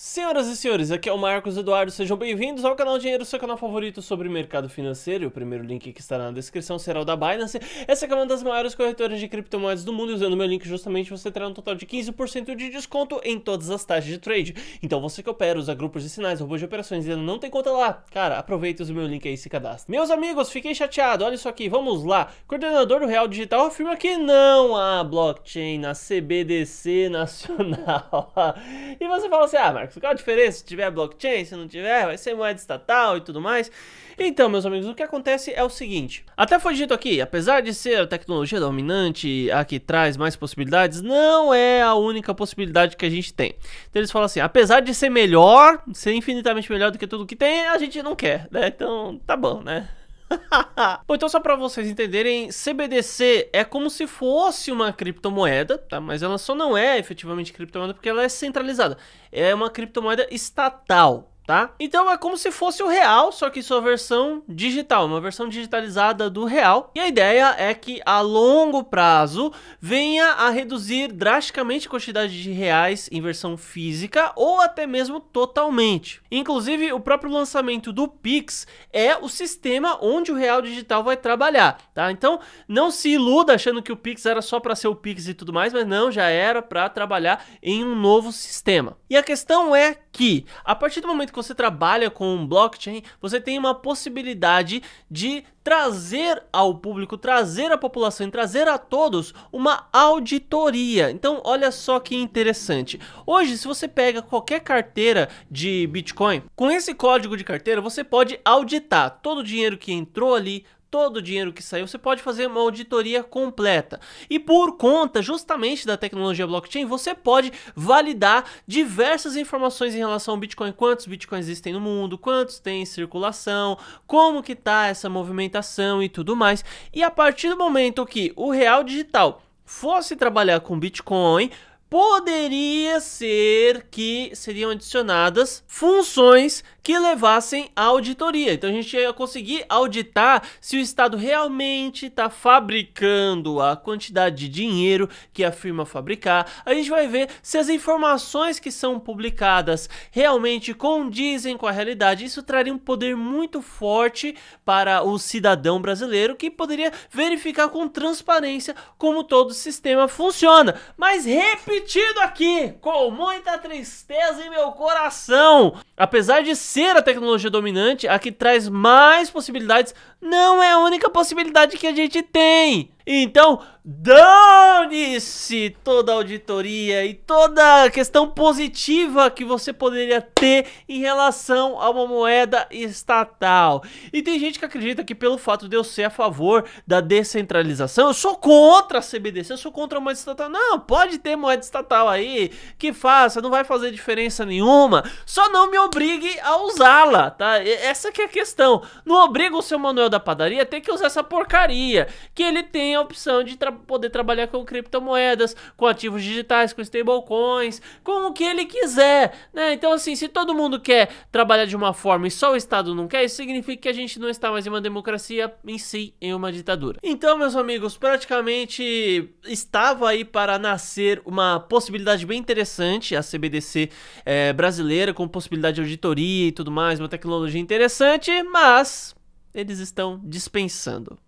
Senhoras e senhores, aqui é o Marcos Eduardo, sejam bem-vindos ao canal Dinheiro, seu canal favorito sobre mercado financeiro. O primeiro link que estará na descrição será o da Binance. Essa é uma das maiores corretoras de criptomoedas do mundo e usando meu link justamente você terá um total de 15% de desconto em todas as taxas de trade. Então você que opera, usa grupos de sinais, robôs de operações e ainda não tem conta lá, cara, aproveita o meu link aí e se cadastra. Meus amigos, fiquei chateado, olha isso aqui, vamos lá. Coordenador do Real Digital afirma que não há blockchain na CBDC nacional. e você fala assim, ah, Marcos, Marcos? Qual a diferença se tiver blockchain, se não tiver, vai ser moeda estatal e tudo mais? Então, meus amigos, o que acontece é o seguinte: até foi dito aqui, apesar de ser a tecnologia dominante, a que traz mais possibilidades, não é a única possibilidade que a gente tem. Então, eles falam assim: apesar de ser melhor, ser infinitamente melhor do que tudo que tem, a gente não quer, né? Então, tá bom, né? Bom, então só para vocês entenderem, CBDC é como se fosse uma criptomoeda, tá? Mas ela só não é efetivamente criptomoeda porque ela é centralizada. É uma criptomoeda estatal, tá? Então é como se fosse o real, só que sua versão digital, uma versão digitalizada do real. E a ideia é que a longo prazo venha a reduzir drasticamente a quantidade de reais em versão física ou até mesmo totalmente. Inclusive, o próprio lançamento do Pix é o sistema onde o real digital vai trabalhar, tá? Então, não se iluda achando que o Pix era só para ser o Pix e tudo mais, mas não, já era para trabalhar em um novo sistema. E a questão é que, a partir do momento que você trabalha com blockchain, você tem uma possibilidade de trazer ao público, trazer à população, trazer a todos uma auditoria. Então, olha só que interessante. Hoje, se você pega qualquer carteira de Bitcoin, com esse código de carteira, você pode auditar todo o dinheiro que entrou ali, todo o dinheiro que saiu, você pode fazer uma auditoria completa. E por conta justamente da tecnologia blockchain, você pode validar diversas informações em relação ao Bitcoin, quantos Bitcoins existem no mundo, quantos tem em circulação, como que tá essa movimentação e tudo mais. E a partir do momento que o real digital fosse trabalhar com Bitcoin, poderia ser que seriam adicionadas funções que levassem à auditoria. Então a gente ia conseguir auditar se o Estado realmente está fabricando a quantidade de dinheiro que a firma fabricar. A gente vai ver se as informações que são publicadas realmente condizem com a realidade. Isso traria um poder muito forte para o cidadão brasileiro que poderia verificar com transparência como todo o sistema funciona. Mas repito transmitido aqui com muita tristeza em meu coração. Apesar de ser a tecnologia dominante, a que traz mais possibilidades, não é a única possibilidade que a gente tem. Então, dane-se toda a auditoria e toda a questão positiva que você poderia ter em relação a uma moeda estatal. E tem gente que acredita que pelo fato de eu ser a favor da descentralização, eu sou contra a CBDC, eu sou contra a moeda estatal. Não, pode ter moeda estatal aí, que faça, não vai fazer diferença nenhuma, só não me obrigue a usá-la, tá? Essa que é a questão. Não obriga o seu Manuel da padaria a ter que usar essa porcaria, que ele tenha a opção de tra poder trabalhar com criptomoedas, com ativos digitais, com stablecoins, com o que ele quiser, né? Então assim, se todo mundo quer trabalhar de uma forma e só o Estado não quer, isso significa que a gente não está mais em uma democracia em si, em uma ditadura. Então, meus amigos, praticamente estava aí para nascer uma possibilidade bem interessante, a CBDC é, eh, brasileira, com possibilidade de auditoria e tudo mais, uma tecnologia interessante, mas eles estão dispensando.